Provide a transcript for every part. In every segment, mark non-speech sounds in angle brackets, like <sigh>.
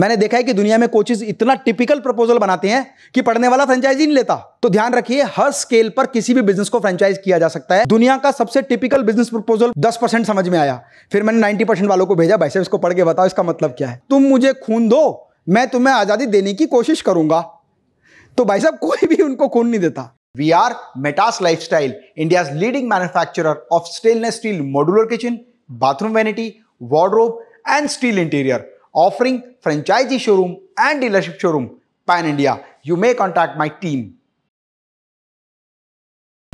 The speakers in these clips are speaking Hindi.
मैंने देखा है कि दुनिया में कोचेज इतना टिपिकल प्रपोजल बनाते हैं कि पढ़ने वाला फ्रेंचाइजी नहीं लेता तो ध्यान रखिए हर स्केल पर किसी भी बिजनेस को फ्रेंचाइज किया जा सकता है दुनिया का सबसे टिपिकल बिजनेस प्रपोजल 10 परसेंट समझ में आया फिर मैंने 90 परसेंट वालों को भेजा भाई साहब इसको पढ़ के बताओ इसका मतलब क्या है तुम मुझे खून दो मैं तुम्हें आजादी देने की कोशिश करूंगा तो भाई साहब कोई भी उनको खून नहीं देता we are Metas lifestyle India leading manufacture of stainless steel modular kitchen bathroom vanity wardrobe and steel interior offering franchisee showroom and dealership showroom pan India. You may contact my team.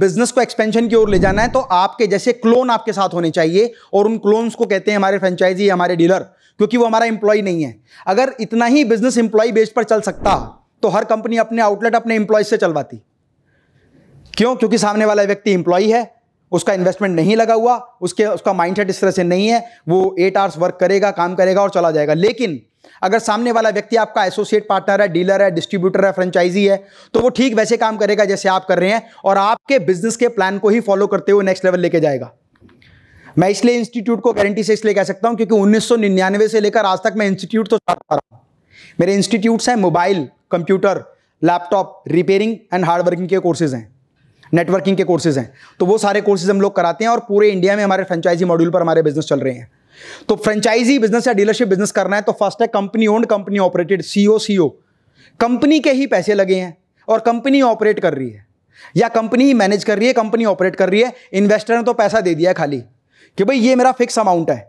Business को एक्सपेंशन की ओर ले जाना है तो आपके जैसे क्लोन आपके साथ होने चाहिए और उन क्लोन्स को कहते हैं हमारे फ्रेंचाइजी हमारे डीलर क्योंकि वो हमारा एम्प्लॉय नहीं है अगर इतना ही बिजनेस एम्प्लॉय बेस पर चल सकता तो हर कंपनी अपने आउटलेट अपने एम्प्लॉय से चलवाती क्यों क्योंकि सामने वाला व्यक्ति एम्प्लॉय है उसका इन्वेस्टमेंट नहीं लगा हुआ उसके उसका माइंडसेट इस तरह से नहीं है वो एट आवर्स वर्क करेगा काम करेगा और चला जाएगा लेकिन अगर सामने वाला व्यक्ति आपका एसोसिएट पार्टनर है डीलर है डिस्ट्रीब्यूटर है फ्रेंचाइजी है तो वो ठीक वैसे काम करेगा जैसे आप कर रहे हैं और आपके बिजनेस के प्लान को ही फॉलो करते हुए नेक्स्ट लेवल लेके जाएगा मैं इसलिए इंस्टीट्यूट को गारंटी से इसलिए कह सकता हूं क्योंकि उन्नीस से लेकर आज तक मैं इंस्टीट्यूट तो चला रहा हूं मेरे इंस्टीट्यूट्स हैं mobile computer laptop repairing and hard working के कोर्सेज हैं नेटवर्किंग के कोर्सेज हैं तो वो सारे कोर्सेज हम लोग कराते हैं और पूरे इंडिया में हमारे फ्रेंचाइजी मॉड्यूल पर हमारे बिजनेस चल रहे हैं तो फ्रेंचाइजी बिजनेस या डीलरशिप बिजनेस करना है तो फर्स्ट है company owned company operated CO CO company के ही पैसे लगे हैं और कंपनी ऑपरेट कर रही है या कंपनी मैनेज कर रही है कंपनी ऑपरेट कर रही है इन्वेस्टर ने तो पैसा दे दिया खाली कि भाई ये मेरा फिक्स अमाउंट है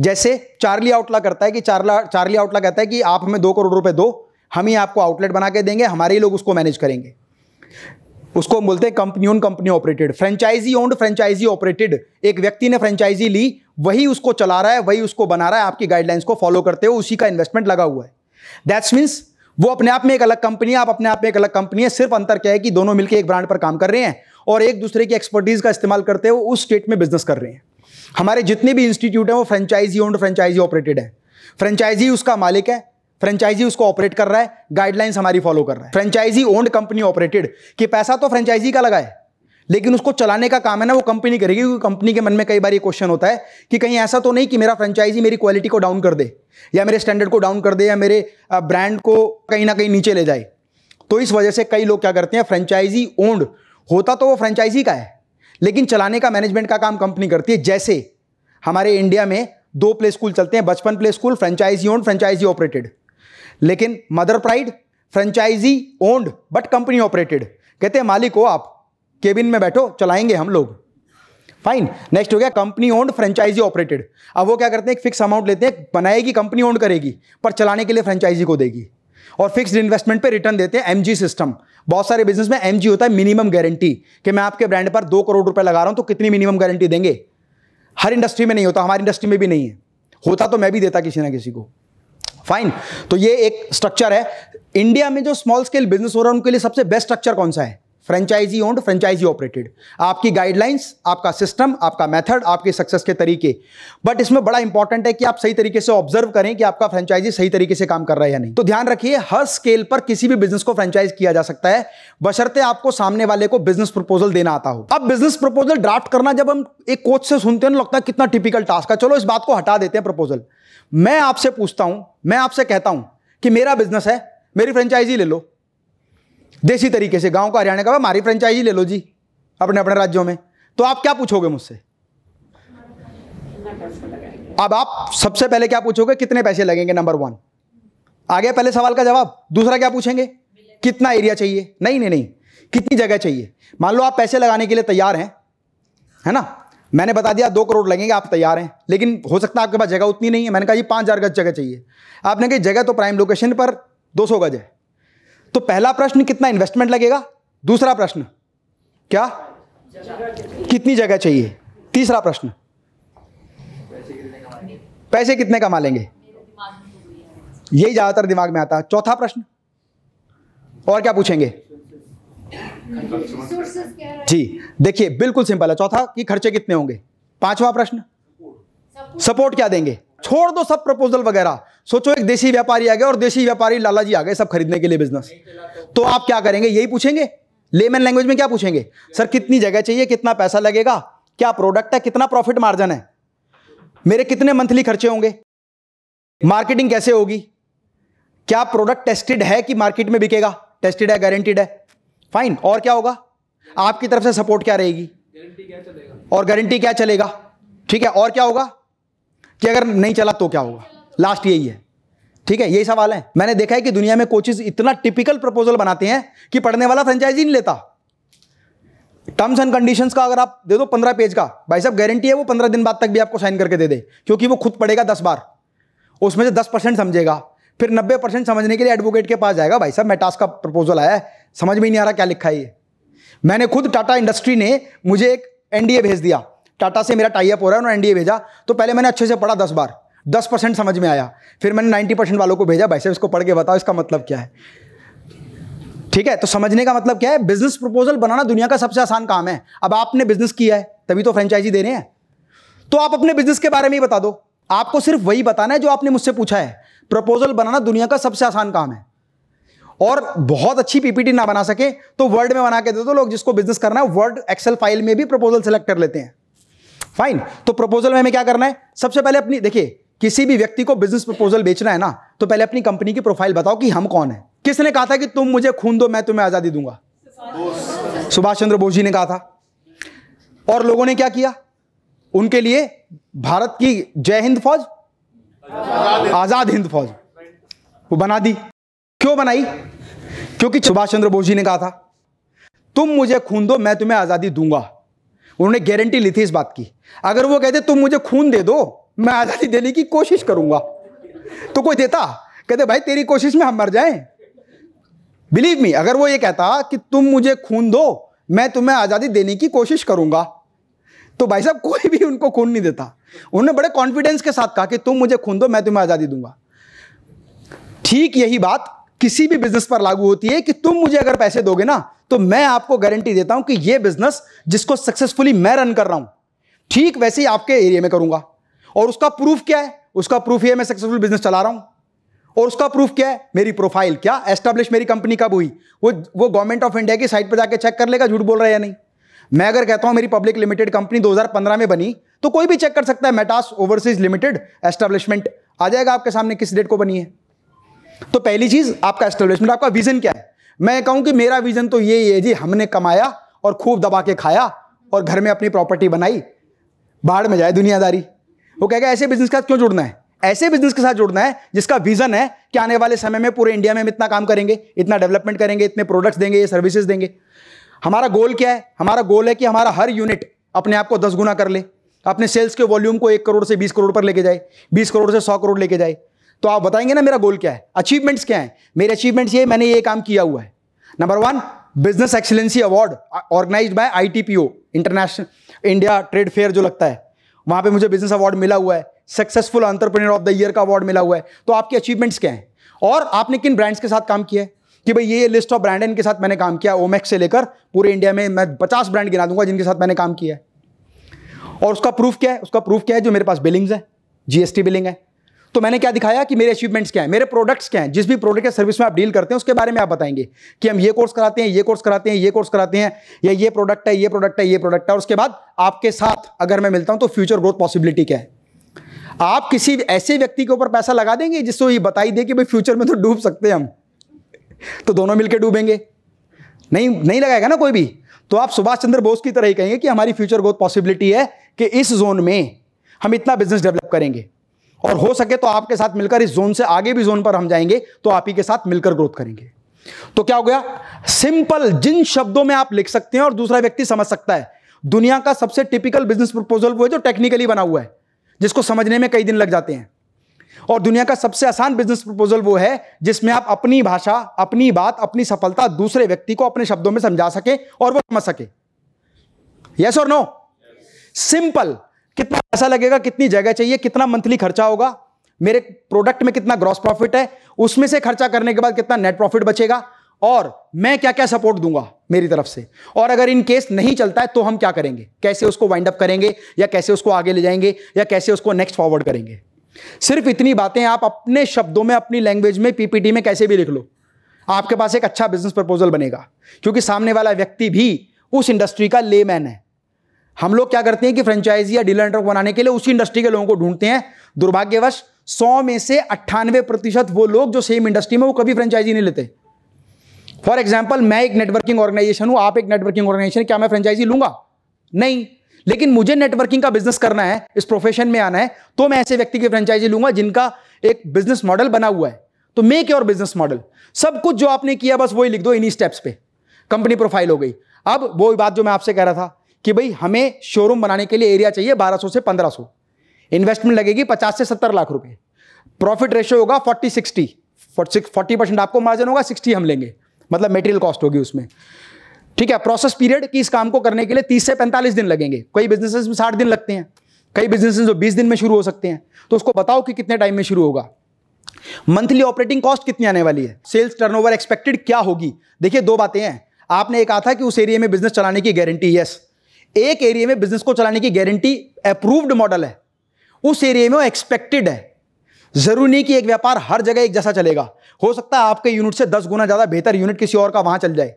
जैसे चार्ली आउटला करता है कि चार्ला चार्ली आउटला कहता है कि आप हमें दो करोड़ रुपए दो हम ही आपको आउटलेट बना के देंगे हमारे ही लोग उसको मैनेज करेंगे उसको बोलते हैं company own company operated franchisee owned franchisee operated एक व्यक्ति ने फ्रेंचाइजी ली वही उसको चला रहा है वही उसको बना रहा है आपकी गाइडलाइंस को फॉलो करते हो उसी का इन्वेस्टमेंट लगा हुआ है दैट्स मीन्स वो अपने आप में एक अलग कंपनी है आप अपने आप में एक अलग कंपनी है सिर्फ अंतर क्या है कि दोनों मिलकर एक ब्रांड पर काम कर रहे हैं और एक दूसरे की एक्सपर्टीज का इस्तेमाल करते हुए उस स्टेट में बिजनेस कर रहे हैं हमारे जितने भी इंस्टीट्यूट हैं वो फ्रेंचाइजी ओन्ड फ्रेंचाइजी ऑपरेटेड है फ्रेंचाइजी उसका मालिक है फ्रेंचाइजी उसको ऑपरेट कर रहा है गाइडलाइंस हमारी फॉलो कर रहा है फ्रेंचाइजी ओन्ड कंपनी ऑपरेटेड कि पैसा तो फ्रेंचाइजी का लगा है लेकिन उसको चलाने का काम है ना वो कंपनी करेगी क्योंकि कंपनी के मन में कई बार ये क्वेश्चन होता है कि कहीं ऐसा तो नहीं कि मेरा फ्रेंचाइजी मेरी क्वालिटी को डाउन कर दे या मेरे स्टैंडर्ड को डाउन कर दे या मेरे ब्रांड को कहीं ना कहीं नीचे ले जाए तो इस वजह से कई लोग क्या करते हैं फ्रेंचाइजी ओन्ड होता तो वो फ्रेंचाइजी का है लेकिन चलाने का मैनेजमेंट का काम कंपनी करती है जैसे हमारे इंडिया में दो प्ले स्कूल चलते हैं Bachpan play school franchisee owned franchisee operated लेकिन mother pride franchisee owned but company operated कहते हैं मालिक हो आप केबिन में बैठो चलाएंगे हम लोग फाइन नेक्स्ट हो गया कंपनी ओन्ड फ्रेंचाइजी ऑपरेटेड अब वो क्या करते हैं एक फिक्स अमाउंट लेते हैं बनाएगी कंपनी ओन करेगी पर चलाने के लिए फ्रेंचाइजी को देगी और फिक्स्ड इन्वेस्टमेंट पे रिटर्न देते हैं एमजी सिस्टम बहुत सारे बिजनेस में एमजी होता है मिनिमम गारंटी कि मैं आपके ब्रांड पर दो करोड़ रुपए लगा रहा हूं तो कितनी मिनिमम गारंटी देंगे हर इंडस्ट्री में नहीं होता हमारी इंडस्ट्री में भी नहीं है होता तो मैं भी देता किसी ना किसी को फाइन तो ये एक स्ट्रक्चर है इंडिया में जो स्मॉल स्केल बिजनेस हो रहा है उनके लिए सबसे बेस्ट स्ट्रक्चर कौन सा है फ्रेंचाइजी ओन्ड फ्रेंचाइजी ऑपरेटेड आपकी गाइडलाइंस आपका सिस्टम आपका मेथड आपके सक्सेस के तरीके बट इसमें बड़ा इंपॉर्टेंट है कि आप सही तरीके से ऑब्जर्व करें कि आपका फ्रेंचाइजी सही तरीके से काम कर रहा है या नहीं तो ध्यान रखिए हर स्केल पर किसी भी बिजनेस को फ्रेंचाइज किया जा सकता है बशर्ते आपको सामने वाले को बिजनेस प्रपोजल देना आता हो अब बिजनेस प्रपोजल ड्राफ्ट करना जब हम एक कोच से सुनते हैं लगता है कितना टिपिकल टास्क है चलो इस बात को हटा देते हैं प्रपोजल मैं आपसे पूछता हूं मैं आपसे कहता हूं कि मेरा बिजनेस है मेरी फ्रेंचाइजी ले लो देसी तरीके से गांव का हरियाणा का हमारी फ्रेंचाइजी ले लो जी अपने अपने राज्यों में तो आप क्या पूछोगे मुझसे अब आप सबसे पहले क्या पूछोगे कितने पैसे लगेंगे नंबर वन आ गया पहले सवाल का जवाब दूसरा क्या पूछेंगे कितना एरिया चाहिए नहीं नहीं नहीं कितनी जगह चाहिए मान लो आप पैसे लगाने के लिए तैयार हैं है ना मैंने बता दिया दो करोड़ लगेंगे आप तैयार हैं लेकिन हो सकता है आपके पास जगह उतनी नहीं है मैंने कहा जी पाँच हज़ार गज जगह चाहिए आपने कही जगह तो प्राइम लोकेशन पर दो सौ गज है तो पहला प्रश्न कितना इन्वेस्टमेंट लगेगा दूसरा प्रश्न क्या कितनी जगह चाहिए तीसरा प्रश्न पैसे कितने कमा लेंगे यही ज्यादातर दिमाग में आता है चौथा प्रश्न और क्या पूछेंगे जी देखिए बिल्कुल सिंपल है चौथा कि खर्चे कितने होंगे पांचवा प्रश्न सपोर्ट क्या देंगे छोड़ दो सब प्रपोजल वगैरह सोचो एक देशी व्यापारी आ गया और देशी व्यापारी लाला जी आ गए सब खरीदने के लिए बिजनेस तो आप क्या करेंगे यही पूछेंगे लेमन लैंग्वेज में क्या पूछेंगे सर कितनी जगह चाहिए कितना पैसा लगेगा क्या प्रोडक्ट है कितना प्रॉफिट मार्जिन है मेरे कितने मंथली खर्चे होंगे मार्केटिंग कैसे होगी क्या प्रोडक्ट टेस्टेड है कि मार्केट में बिकेगा टेस्टेड है गारंटीड है फाइन और क्या होगा आपकी तरफ से सपोर्ट क्या रहेगी और गारंटी क्या चलेगा ठीक है और क्या होगा कि अगर नहीं चला तो क्या होगा लास्ट यही है ठीक है यही सवाल है मैंने देखा है कि दुनिया में कोचिज इतना टिपिकल प्रपोजल बनाते हैं कि पढ़ने वाला फ्रेंचाइजी नहीं लेता टर्म्स एंड कंडीशन का अगर आप दे दो पंद्रह पेज का भाई साहब गारंटी है वो पंद्रह दिन बाद तक भी आपको साइन करके दे दे क्योंकि वो खुद पढ़ेगा दस बार उसमें से दस परसेंट समझेगा फिर नब्बे परसेंट समझने के लिए एडवोकेट के पास जाएगा भाई साहब मैं टास्क का प्रपोजल आया है समझ में नहीं आ रहा क्या लिखा है ये मैंने खुद टाटा इंडस्ट्री ने मुझे एक एनडीए भेज दिया टाटा से मेरा टाइप हो रहा है उन्होंने एनडीए भेजा तो पहले मैंने अच्छे से पढ़ा दस बार दस परसेंट समझ में आया फिर मैंने नाइन्टी परसेंट वालों को भेजा भाई साहब इसको पढ़ के बताओ इसका मतलब क्या है ठीक है तो समझने का मतलब क्या है बिजनेस प्रपोजल बनाना दुनिया का सबसे आसान काम है अब आपने बिजनेस किया है तभी तो फ्रेंचाइजी दे रहे हैं तो आप अपने बिजनेस के बारे में ही बता दो आपको सिर्फ वही बताना है जो आपने मुझसे पूछा है प्रपोजल बनाना दुनिया का सबसे आसान काम है और बहुत अच्छी पीपीटी ना बना सके तो वर्ड में बना के दे दो लोग जिसको बिजनेस करना है वर्ड एक्सेल फाइल में भी प्रपोजल सेलेक्ट कर लेते हैं फाइन तो प्रपोजल में हमें क्या करना है सबसे पहले अपनी देखिए किसी भी व्यक्ति को बिजनेस प्रपोजल बेचना है ना तो पहले अपनी कंपनी की प्रोफाइल बताओ कि हम कौन है किसने कहा था कि तुम मुझे खून दो मैं तुम्हें आज़ादी दूंगा सुभाष चंद्र बोस जी ने कहा था और लोगों ने क्या किया उनके लिए भारत की जय हिंद फौज आज़ाद हिंद फौज वो बना दी क्यों बनाई क्योंकि सुभाष चंद्र बोस जी ने कहा था तुम मुझे खून दो मैं तुम्हें आज़ादी दूंगा उन्होंने गारंटी ली थी इस बात की अगर वो कहते तुम मुझे खून दे दो मैं आज़ादी देने की कोशिश करूंगा तो कोई देता कहते भाई तेरी कोशिश में हम मर जाएं बिलीव मी अगर वो ये कहता कि तुम मुझे खून दो मैं तुम्हें आज़ादी देने की कोशिश करूंगा तो भाई साहब कोई भी उनको खून नहीं देता उन्होंने बड़े कॉन्फिडेंस के साथ कहा कि तुम मुझे खून दो मैं तुम्हें आज़ादी दूंगा ठीक यही बात किसी भी बिजनेस पर लागू होती है कि तुम मुझे अगर पैसे दोगे ना तो मैं आपको गारंटी देता हूं कि यह बिजनेस जिसको सक्सेसफुली मैं रन कर रहा हूं ठीक वैसे ही आपके एरिया में करूंगा और उसका प्रूफ क्या है उसका प्रूफ ये मैं सक्सेसफुल बिजनेस चला रहा हूं और उसका प्रूफ क्या है मेरी प्रोफाइल क्या एस्टेब्लिश मेरी कंपनी कब हुई वो वो गवर्नमेंट ऑफ इंडिया की साइट पर जाकर चेक कर लेगा झूठ बोल रहा है या नहीं मैं अगर कहता हूं मेरी पब्लिक लिमिटेड कंपनी 2015 में बनी तो कोई भी चेक कर सकता है मेटास ओवरसीज लिमिटेड एस्टेब्लिशमेंट आ जाएगा आपके सामने किस डेट को बनी है तो पहली चीज आपका एस्टेब्लिशमेंट आपका विजन क्या है मैं कहूं कि मेरा विजन तो ये है जी हमने कमाया और खूब दबा के खाया और घर में अपनी प्रॉपर्टी बनाई बाहर में जाए दुनियादारी वो कहेगा ऐसे बिजनेस के साथ क्यों जुड़ना है ऐसे बिजनेस के साथ जुड़ना है जिसका विजन है कि आने वाले समय में पूरे इंडिया में हम इतना काम करेंगे इतना डेवलपमेंट करेंगे इतने प्रोडक्ट्स देंगे ये सर्विसेज देंगे हमारा गोल क्या है हमारा गोल है कि हमारा हर यूनिट अपने आप को दस गुना कर ले अपने सेल्स के वॉल्यूम को एक करोड़ से बीस करोड़ पर लेके जाए बीस करोड़ से सौ करोड़ लेके जाए तो आप बताएंगे ना मेरा गोल क्या है अचीवमेंट्स क्या है मेरे अचीवमेंट्स ये मैंने ये काम किया हुआ है number one business excellency award organise by ITPO international India trade fair जो लगता है वहां पे मुझे बिजनेस अवार्ड मिला हुआ है successful entrepreneur of the year का अवार्ड मिला हुआ है तो आपके अचीवमेंट्स क्या हैं और आपने किन ब्रांड्स के साथ काम किया है कि भाई ये लिस्ट ऑफ ब्रांड है इनके साथ मैंने काम किया ओमेक्स से लेकर पूरे इंडिया में मैं पचास ब्रांड गिना दूंगा जिनके साथ मैंने काम किया है और उसका प्रूफ क्या है उसका प्रूफ क्या है जो मेरे पास बिलिंग्स है जीएसटी बिलिंग है तो मैंने क्या दिखाया कि मेरे अचीवमेंट्स क्या हैं मेरे प्रोडक्ट्स क्या हैं जिस भी प्रोडक्ट या सर्विस में आप डील करते हैं उसके बारे में आप बताएंगे कि हम ये कोर्स कराते हैं ये कोर्स कराते हैं ये कोर्स कराते हैं या ये प्रोडक्ट है ये प्रोडक्ट है ये प्रोडक्ट है और उसके बाद आपके साथ अगर मैं मिलता हूँ तो फ्यूचर ग्रोथ पॉसिबिलिटी क्या है आप किसी ऐसे व्यक्ति के ऊपर पैसा लगा देंगे जिससे ये बताई दे कि भाई फ्यूचर में तो डूब सकते हैं हम तो दोनों मिलकर डूबेंगे नहीं नहीं लगाएगा ना कोई भी तो आप सुभाष चंद्र बोस की तरह ही कहेंगे कि हमारी फ्यूचर ग्रोथ पॉसिबिलिटी है कि इस जोन में हम इतना बिजनेस डेवलप करेंगे और हो सके तो आपके साथ मिलकर इस जोन से आगे भी जोन पर हम जाएंगे तो आप ही के साथ मिलकर ग्रोथ करेंगे तो क्या हो गया सिंपल जिन शब्दों में आप लिख सकते हैं और दूसरा व्यक्ति समझ सकता है दुनिया का सबसे टिपिकल बिजनेस प्रपोजल वो है जो टेक्निकली बना हुआ है जिसको समझने में कई दिन लग जाते हैं और दुनिया का सबसे आसान बिजनेस प्रपोजल वो है जिसमें आप अपनी भाषा अपनी बात अपनी सफलता दूसरे व्यक्ति को अपने शब्दों में समझा सके और वो समझ सके यस और नो सिंपल कितना पैसा लगेगा कितनी जगह चाहिए कितना मंथली खर्चा होगा मेरे प्रोडक्ट में कितना ग्रॉस प्रॉफिट है उसमें से खर्चा करने के बाद कितना नेट प्रॉफिट बचेगा और मैं क्या क्या सपोर्ट दूंगा मेरी तरफ से और अगर इन केस नहीं चलता है तो हम क्या करेंगे कैसे उसको वाइंड अप करेंगे या कैसे उसको आगे ले जाएंगे या कैसे उसको नेक्स्ट फॉरवर्ड करेंगे सिर्फ इतनी बातें आप अपने शब्दों में अपनी लैंग्वेज में पीपीटी में कैसे भी लिख लो आपके पास एक अच्छा बिजनेस प्रपोजल बनेगा क्योंकि सामने वाला व्यक्ति भी उस इंडस्ट्री का लेमैन है हम लोग क्या करते हैं कि फ्रेंचाइजी या डीलर नेटवर्क बनाने के लिए उसी इंडस्ट्री के लोगों को ढूंढते हैं दुर्भाग्यवश सौ में से अट्ठानवे प्रतिशत वो लोग जो सेम इंडस्ट्री में वो कभी फ्रेंचाइजी नहीं लेते फॉर एग्जाम्पल मैं एक नेटवर्किंग ऑर्गेनाइजेशन हूं आप एक नेटवर्किंग ऑर्गेनाइजेशन क्या मैं फ्रेंचाइजी लूंगा नहीं लेकिन मुझे नेटवर्किंग का बिजनेस करना है इस प्रोफेशन में आना है तो मैं ऐसे व्यक्ति की फ्रेंचाइजी लूंगा जिनका एक बिजनेस मॉडल बना हुआ है तो मेक योर बिजनेस मॉडल सब कुछ जो आपने किया बस वही लिख दो इन्हीं स्टेप्स पे कंपनी प्रोफाइल हो गई अब वो बात जो मैं आपसे कह रहा था कि भाई हमें शोरूम बनाने के लिए एरिया चाहिए 1200 से 1500 इन्वेस्टमेंट लगेगी 50 से 70 लाख रुपए प्रॉफिट रेशियो होगा 40 60 फोर्टी परसेंट आपको मार्जिन होगा 60 हम लेंगे मतलब मेटेरियल कॉस्ट होगी उसमें ठीक है प्रोसेस पीरियड कि इस काम को करने के लिए 30 से 45 दिन लगेंगे कई बिजनेस में साठ दिन लगते हैं कई बिजनेस जो बीस दिन में शुरू हो सकते हैं तो उसको बताओ कि कितने टाइम में शुरू होगा मंथली ऑपरेटिंग कॉस्ट कितनी आने वाली है सेल्स टर्नओवर एक्सपेक्टेड क्या होगी देखिए दो बातें हैं आपने एक कहा था कि उस एरिया में बिजनेस चलाने की गारंटी यस yes. एक एरिया में बिजनेस को चलाने की गारंटी अप्रूव्ड मॉडल है उस एरिया में वो एक्सपेक्टेड है जरूरी नहीं कि एक व्यापार हर जगह एक जैसा चलेगा हो सकता है आपके यूनिट से दस गुना ज़्यादा बेहतर यूनिट किसी और का वहां चल जाए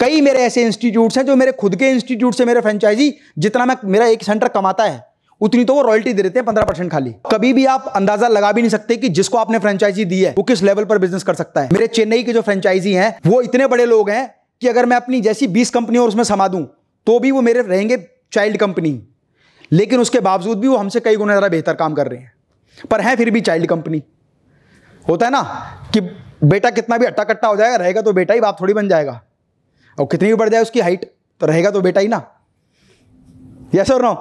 कई मेरे ऐसे इंस्टीट्यूट्स हैं जो मेरे खुद के इंस्टीट्यूट से मेरे फ्रेंचाइजी जितना मैं मेरा एक सेंटर कमाता है उतनी तो वो रॉयल्टी दे देते हैं पंद्रह परसेंट खाली कभी भी आप अंदाजा लगा भी नहीं सकते कि जिसको आपने फ्रेंचाइजी दी है वो किस लेवल पर बिजनेस कर सकता है मेरे चेन्नई के जो फ्रेंचाइजी हैं वो इतने बड़े लोग हैं कि अगर मैं अपनी जैसी बीस कंपनी और उसमें समा दूं तो भी वो मेरे रहेंगे चाइल्ड कंपनी लेकिन उसके बावजूद भी वो हमसे कई गुना ज़्यादा बेहतर काम कर रहे हैं पर हैं फिर भी चाइल्ड कंपनी होता है ना कि बेटा कितना भी अट्टा कट्टा हो जाएगा रहेगा तो बेटा ही बाप थोड़ी बन जाएगा और कितनी भी बढ़ जाए उसकी हाइट तो रहेगा तो बेटा ही ना यस और नो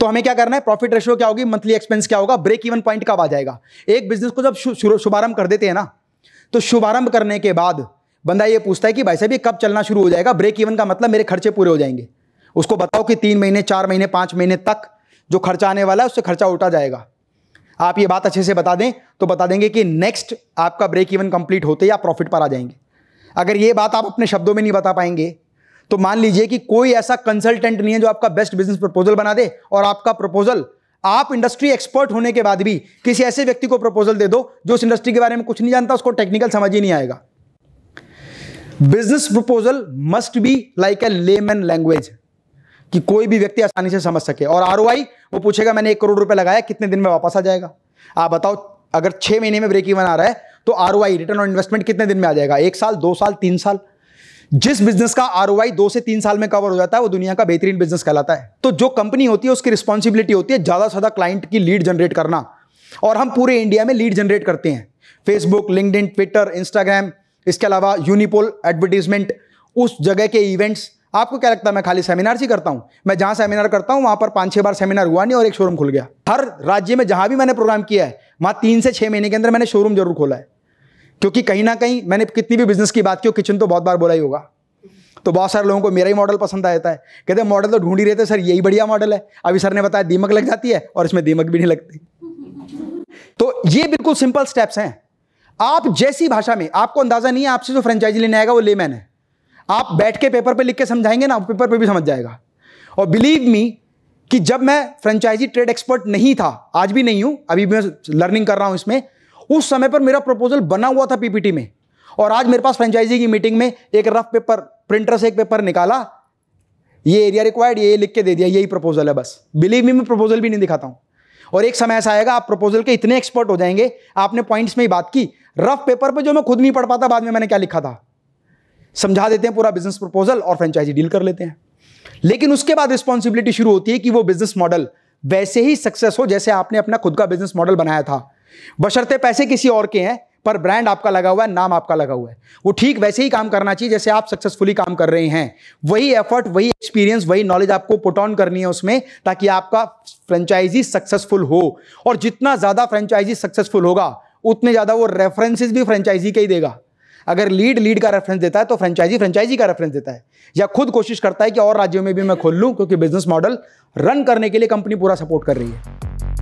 तो हमें क्या करना है प्रॉफिट रेशियो क्या होगी मंथली एक्सपेंस क्या होगा ब्रेक इवन पॉइंट कब आ जाएगा एक बिजनेस को जब शुभारंभ कर देते हैं ना तो शुभारंभ करने के बाद बंदा ये पूछता है कि भाई साहब ये कब चलना शुरू हो जाएगा ब्रेक इवन का मतलब मेरे खर्चे पूरे हो जाएंगे उसको बताओ कि तीन महीने चार महीने पाँच महीने तक जो खर्चा आने वाला है उससे खर्चा उठा जाएगा आप ये बात अच्छे से बता दें तो बता देंगे कि नेक्स्ट आपका ब्रेक इवन कंप्लीट होते ही आप प्रॉफिट पर आ जाएंगे अगर ये बात आप अपने शब्दों में नहीं बता पाएंगे तो मान लीजिए कि कोई ऐसा कंसल्टेंट नहीं है जो आपका बेस्ट बिजनेस प्रपोजल बना दे और आपका प्रपोजल आप इंडस्ट्री एक्सपर्ट होने के बाद भी किसी ऐसे व्यक्ति को प्रपोजल दे दो जो उस इंडस्ट्री के बारे में कुछ नहीं जानता उसको टेक्निकल समझ ही नहीं आएगा business proposal must be like a lemon language कि कोई भी व्यक्ति आसानी से समझ सके और आर वो पूछेगा मैंने एक करोड़ रुपए लगाया कितने दिन में वापस आ जाएगा आप बताओ अगर छह महीने में ब्रेक इवन आ रहा है तो आर रिटर्न ऑन इन्वेस्टमेंट कितने दिन में आ जाएगा एक साल दो साल तीन साल जिस बिजनेस का आर दो से तीन साल में कवर हो जाता है वो दुनिया का बेहतरीन बिजनेस कहलाता है तो जो कंपनी होती है उसकी रिस्पॉन्सिबिलिटी होती है ज़्यादा से ज़्यादा क्लाइंट की लीड जनरेट करना और हम पूरे इंडिया में लीड जनरेट करते हैं फेसबुक लिंकड ट्विटर इंस्टाग्राम इसके अलावा यूनिपोल एडवर्टीजमेंट उस जगह के इवेंट्स आपको क्या लगता है मैं खाली सेमिनार ही करता हूं मैं जहां सेमिनार करता हूं वहां पर पांच छह बार सेमिनार हुआ नहीं और एक शोरूम खुल गया हर राज्य में जहां भी मैंने प्रोग्राम किया है वहां तीन से छह महीने के अंदर मैंने शोरूम जरूर खोला है क्योंकि कहीं ना कहीं मैंने कितनी भी बिजनेस की बात की किचन तो बहुत बार बोला ही होगा तो बहुत सारे लोगों को मेरा ही मॉडल पसंद आ जाता है कहते मॉडल तो ढूंढ ही रहते सर यही बढ़िया मॉडल है अभी सर ने बताया दीमक लग जाती है और इसमें दीमक भी नहीं लगती <laughs> तो ये बिल्कुल सिंपल स्टेप्स हैं आप जैसी भाषा में आपको अंदाजा नहीं है आपसे जो फ्रेंचाइजी लेने आएगा वो लेमैन है आप बैठ के पेपर पे लिख के समझाएंगे ना पेपर पे भी समझ जाएगा और बिलीव मी कि जब मैं फ्रेंचाइजी ट्रेड एक्सपर्ट नहीं था आज भी नहीं हूं अभी मैं लर्निंग कर रहा हूं इसमें उस समय पर मेरा प्रपोजल बना हुआ था पीपीटी में और आज मेरे पास फ्रेंचाइजी की मीटिंग में एक रफ पेपर प्रिंटर से एक पेपर निकाला ये एरिया रिक्वायर्ड ये लिख के दे दिया यही प्रपोजल है बस बिलीव मी मैं प्रपोजल भी नहीं दिखाता हूं और एक समय ऐसा आएगा आप प्रपोजल के इतने एक्सपर्ट हो जाएंगे आपने पॉइंट्स में ही बात की रफ पेपर पे जो मैं खुद नहीं पढ़ पाता बाद में मैंने क्या लिखा था समझा देते हैं पूरा बिजनेस प्रपोजल और फ्रेंचाइजी डील कर लेते हैं लेकिन उसके बाद रिस्पॉन्सिबिलिटी शुरू होती है कि वो बिजनेस मॉडल वैसे ही सक्सेस हो जैसे आपने अपना खुद का बिजनेस मॉडल बनाया था बशर्ते पैसे किसी और के हैं पर ब्रांड आपका लगा हुआ है नाम आपका लगा हुआ है वो ठीक वैसे ही काम करना चाहिए जैसे आप सक्सेसफुली काम कर रहे हैं वही एफर्ट वही एक्सपीरियंस वही नॉलेज आपको पुट ऑन करनी है उसमें ताकि आपका फ्रेंचाइजी सक्सेसफुल हो और जितना ज़्यादा फ्रेंचाइजी सक्सेसफुल होगा उतने ज़्यादा वो रेफरेंसेज भी फ्रेंचाइजी के ही देगा अगर लीड लीड का रेफरेंस देता है तो फ्रेंचाइजी फ्रेंचाइजी का रेफरेंस देता है या खुद कोशिश करता है कि और राज्यों में भी मैं खोल लूँ क्योंकि बिजनेस मॉडल रन करने के लिए कंपनी पूरा सपोर्ट कर रही है